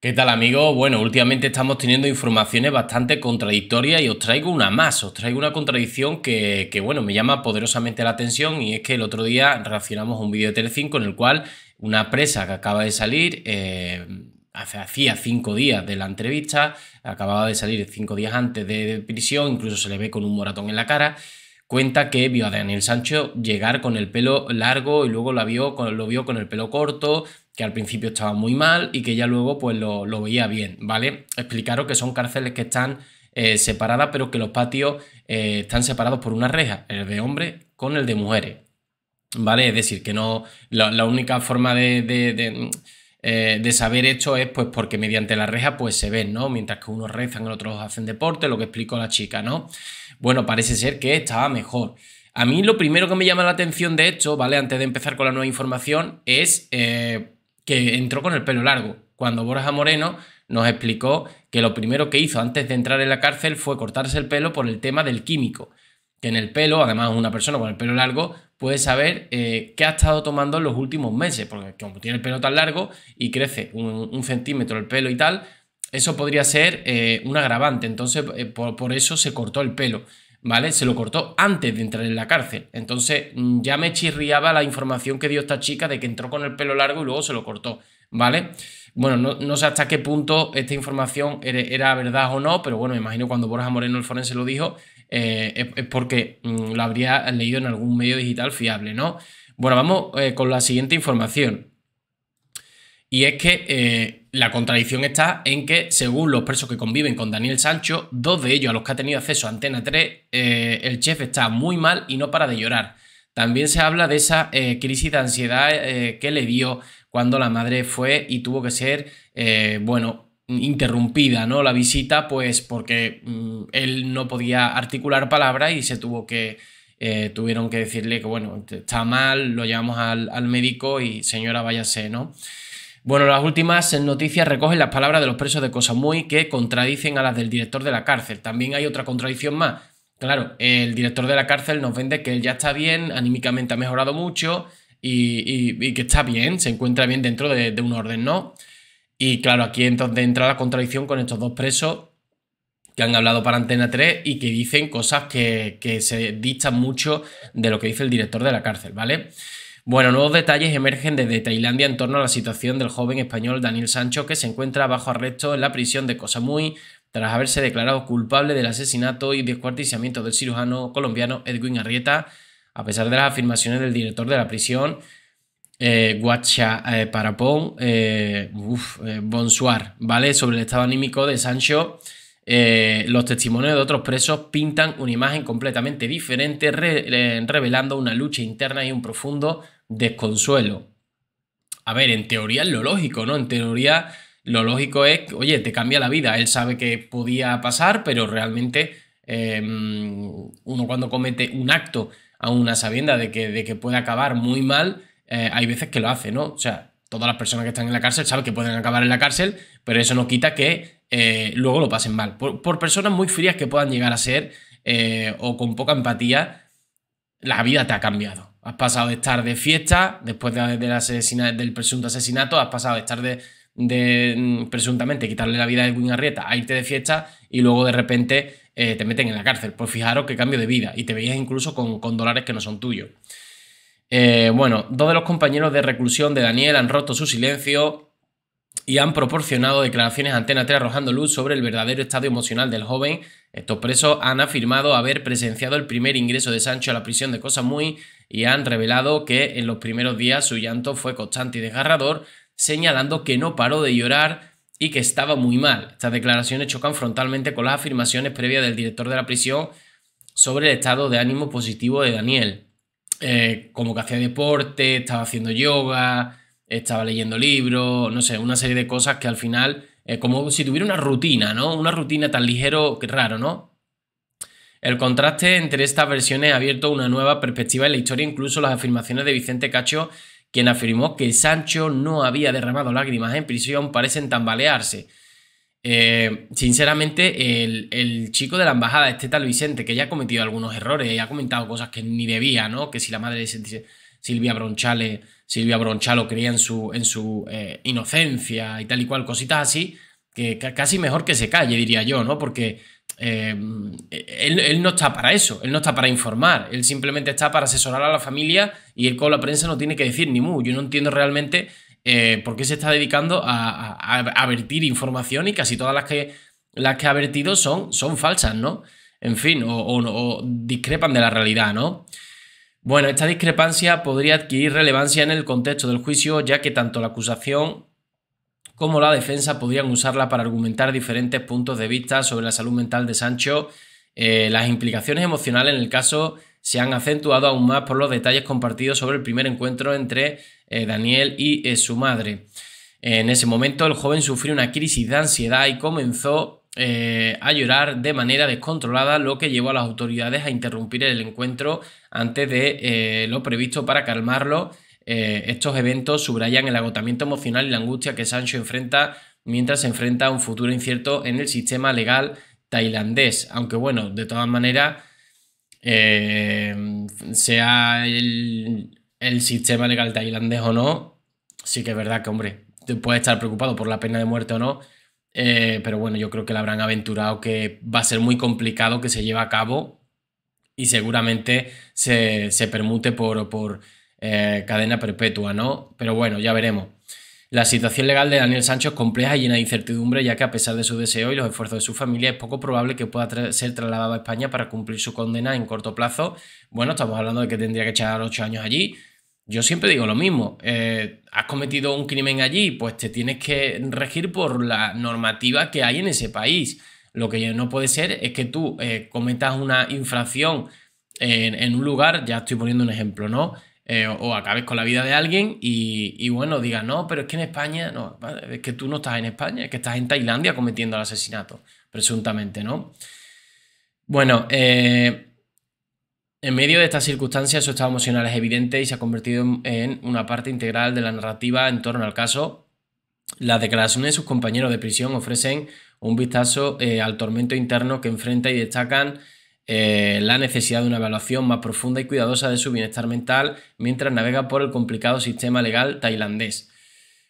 ¿Qué tal amigos? Bueno, últimamente estamos teniendo informaciones bastante contradictorias y os traigo una más, os traigo una contradicción que, bueno, me llama poderosamente la atención y es que el otro día reaccionamos a un vídeo de Telecinco en el cual una presa que acaba de salir, eh, hace, hacía cinco días de la entrevista, acababa de salir cinco días antes de, prisión, incluso se le ve con un moratón en la cara, cuenta que vio a Daniel Sancho llegar con el pelo largo y luego lo vio con el pelo corto, que al principio estaba muy mal y que ya luego pues lo, veía bien, ¿vale? Explicaros que son cárceles que están eh, separadas, pero que los patios eh, están separados por una reja, el de hombres con el de mujeres, ¿vale? Es decir, que no, la, única forma eh, de, saber esto es pues porque mediante la reja pues se ven, ¿no? Mientras que unos rezan, otros hacen deporte, lo que explicó la chica, ¿no? Bueno, parece ser que estaba mejor. A mí lo primero que me llama la atención de esto, ¿vale? Antes de empezar con la nueva información, es que entró con el pelo largo, cuando Borja Moreno nos explicó que lo primero que hizo antes de entrar en la cárcel fue cortarse el pelo por el tema del químico, que en el pelo, además una persona con el pelo largo puede saber eh, qué ha estado tomando en los últimos meses, porque como tiene el pelo tan largo y crece un, centímetro el pelo y tal, eso podría ser eh, un agravante, entonces eh, por eso se cortó el pelo. ¿vale? Se lo cortó antes de entrar en la cárcel. Entonces mm, ya me chirriaba la información que dio esta chica de que entró con el pelo largo y luego se lo cortó, ¿vale? Bueno, no, sé hasta qué punto esta información era, verdad o no, pero bueno, me imagino cuando Borja Moreno el forense lo dijo, eh, es, porque mm, la lo habría leído en algún medio digital fiable, ¿no? Bueno, vamos eh, con la siguiente información. Y es que eh, la contradicción está en que, según los presos que conviven con Daniel Sancho, dos de ellos a los que ha tenido acceso a Antena 3, eh, el chef está muy mal y no para de llorar. También se habla de esa eh, crisis de ansiedad que le dio cuando la madre fue y tuvo que ser, bueno, interrumpida, ¿no? La visita, pues porque mm, él no podía articular palabras y se tuvo que, tuvieron que decirle que, bueno, está mal, lo llamamos al, al médico y señora, váyase, ¿no? Bueno, las últimas noticias recogen las palabras de los presos de muy que contradicen a las del director de la cárcel. También hay otra contradicción más. Claro, el director de la cárcel nos vende que él ya está bien, anímicamente ha mejorado mucho y, que está bien, se encuentra bien dentro de, un orden, ¿no? Y claro, aquí entonces entra la contradicción con estos dos presos que han hablado para Antena 3 y que dicen cosas que, se distan mucho de lo que dice el director de la cárcel, ¿vale? Bueno, nuevos detalles emergen desde Tailandia en torno a la situación del joven español Daniel Sancho, que se encuentra bajo arresto en la prisión de Cosamui tras haberse declarado culpable del asesinato y descuartizamiento del cirujano colombiano Edwin Arrieta, a pesar de las afirmaciones del director de la prisión, eh, Guacha eh, Parapón, eh, Bonsoir, ¿vale? Sobre el estado anímico de Sancho. los testimonios de otros presos pintan una imagen completamente diferente, revelando una lucha interna y un profundo desconsuelo. A ver, en teoría es lo lógico, ¿no? En teoría lo lógico es, oye, te cambia la vida. Él sabe que podía pasar, pero realmente em, uno cuando comete un acto a una sabienda de que, de que puede acabar muy mal, eh, hay veces que lo hace, ¿no? O sea, todas las personas que están en la cárcel saben que pueden acabar en la cárcel, pero eso no quita que eh, luego lo pasen mal. Por, por, personas muy frías que puedan llegar a ser eh, o con poca empatía la vida te ha cambiado. Has pasado de estar de fiesta, después de, del, del presunto asesinato, has pasado de estar de, mm, presuntamente quitarle la vida a Edwin Arrieta, a irte de fiesta y luego de repente eh, te meten en la cárcel. Pues fijaros qué cambio de vida y te veías incluso con, con dólares que no son tuyos. Eh, bueno, dos de los compañeros de reclusión de Daniel han roto su silencio y han proporcionado declaraciones a Antena arrojando luz sobre el verdadero estado emocional del joven. Estos presos han afirmado haber presenciado el primer ingreso de Sancho a la prisión de muy y han revelado que en los primeros días su llanto fue constante y desgarrador, señalando que no paró de llorar y que estaba muy mal. Estas declaraciones chocan frontalmente con las afirmaciones previas del director de la prisión sobre el estado de ánimo positivo de Daniel. Eh, como que hacía deporte, estaba haciendo yoga, estaba leyendo libros, no sé, una serie de cosas que al final, eh, como si tuviera una rutina, ¿no? Una rutina tan ligero que raro, ¿no? El contraste entre estas versiones ha abierto una nueva perspectiva en la historia, incluso las afirmaciones de Vicente Cacho, quien afirmó que Sancho no había derramado lágrimas en prisión, parecen tambalearse. Eh, sinceramente, el, el, chico de la embajada, este tal Vicente, que ya ha cometido algunos errores y ha comentado cosas que ni debía, ¿no? Que si la madre de Silvia Bronchale Silvia Bronchalo creía en su, en su eh, inocencia y tal y cual, cositas así, que casi mejor que se calle, diría yo, ¿no? Porque eh, él, no está para eso, él no está para informar, él simplemente está para asesorar a la familia y el con la prensa no tiene que decir ni mu. Yo no entiendo realmente eh, por qué se está dedicando a, a, información y casi todas las que, las que ha vertido son, son falsas, ¿no? En fin, o discrepan de la realidad, ¿no? Bueno, esta discrepancia podría adquirir relevancia en el contexto del juicio, ya que tanto la acusación como la defensa podrían usarla para argumentar diferentes puntos de vista sobre la salud mental de Sancho. Eh, las implicaciones emocionales en el caso se han acentuado aún más por los detalles compartidos sobre el primer encuentro entre eh, Daniel y eh, su madre. En ese momento el joven sufrió una crisis de ansiedad y comenzó eh, a llorar de manera descontrolada, lo que llevó a las autoridades a interrumpir el encuentro antes de eh, lo previsto para calmarlo. Eh, estos eventos subrayan el agotamiento emocional y la angustia que Sancho enfrenta mientras se enfrenta a un futuro incierto en el sistema legal tailandés. Aunque bueno, de todas maneras, sea el, sistema legal tailandés o no, sí que es verdad que, hombre, te puedes estar preocupado por la pena de muerte o no, eh, pero bueno, yo creo que la habrán aventurado que va a ser muy complicado que se lleve a cabo y seguramente se, se permute por, por eh, cadena perpetua, ¿no? Pero bueno, ya veremos. La situación legal de Daniel Sancho es compleja y llena de incertidumbre, ya que a pesar de su deseo y los esfuerzos de su familia, es poco probable que pueda ser trasladado a España para cumplir su condena en corto plazo. Bueno, estamos hablando de que tendría que echar ocho años allí, yo siempre digo lo mismo, eh, has cometido un crimen allí, pues te tienes que regir por la normativa que hay en ese país. Lo que no puede ser es que tú eh, cometas una infracción en, un lugar, ya estoy poniendo un ejemplo, ¿no? Eh, o, acabes con la vida de alguien y, y bueno, digas, no, pero es que en España, no, es que tú no estás en España, es que estás en Tailandia cometiendo el asesinato, presuntamente, ¿no? Bueno, eh, en medio de estas circunstancias, su estado emocional es evidente y se ha convertido en una parte integral de la narrativa en torno al caso. Las declaraciones de sus compañeros de prisión ofrecen un vistazo eh, al tormento interno que enfrenta y destacan eh, la necesidad de una evaluación más profunda y cuidadosa de su bienestar mental mientras navega por el complicado sistema legal tailandés.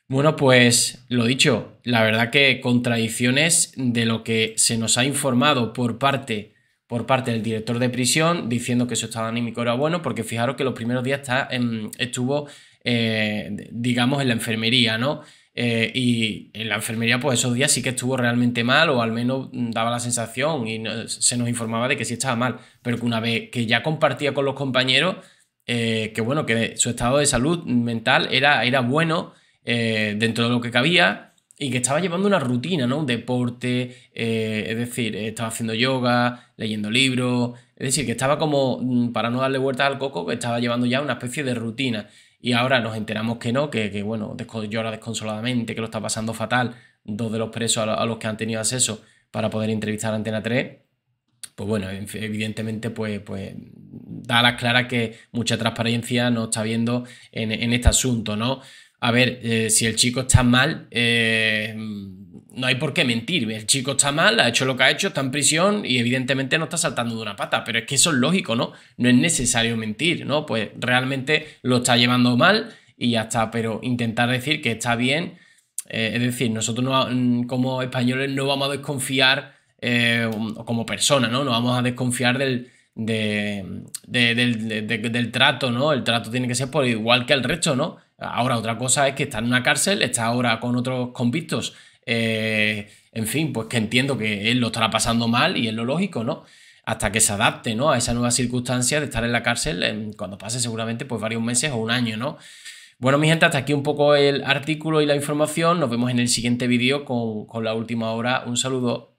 Bueno, pues lo dicho, la verdad que contradicciones de lo que se nos ha informado por parte por parte del director de prisión diciendo que su estado anímico era bueno, porque fijaros que los primeros días está estuvo, eh, digamos, en la enfermería, ¿no? Eh, y en la enfermería, pues esos días sí que estuvo realmente mal, o al menos daba la sensación y se nos informaba de que sí estaba mal, pero que una vez que ya compartía con los compañeros, eh, que bueno, que su estado de salud mental era, era bueno dentro de lo que cabía, y que estaba llevando una rutina, ¿no? Un deporte, eh, es decir, estaba haciendo yoga, leyendo libros, es decir, que estaba como, mm, para no darle vueltas al coco, que estaba llevando ya una especie de rutina. Y ahora nos enteramos que no, que, que bueno, llora desconsoladamente, que lo está pasando fatal, dos de los presos a, los que han tenido acceso para poder entrevistar a Antena 3. Pues bueno, evidentemente, pues, pues da a las claras que mucha transparencia no está viendo en, en este asunto, ¿no? a ver, eh, si el chico está mal, eh, no hay por qué mentir. El chico está mal, ha hecho lo que ha hecho, está en prisión y evidentemente no está saltando de una pata. Pero es que eso es lógico, ¿no? No es necesario mentir, ¿no? Pues realmente lo está llevando mal y ya está. Pero intentar decir que está bien, eh, es decir, nosotros mm, como españoles no vamos a desconfiar, como persona, ¿no? No vamos a desconfiar del, del trato, ¿no? El trato tiene que ser por igual que el resto, ¿no? Ahora, otra cosa es que está en una cárcel, está ahora con otros convictos. Eh, en fin, pues que entiendo que él lo estará pasando mal y es lo lógico, ¿no? Hasta que se adapte, ¿no? A esa nueva circunstancia de estar en la cárcel cuando pase seguramente pues varios meses o un año, ¿no? Bueno, mi gente, hasta aquí un poco el artículo y la información. Nos vemos en el siguiente vídeo con, con la última hora. Un saludo.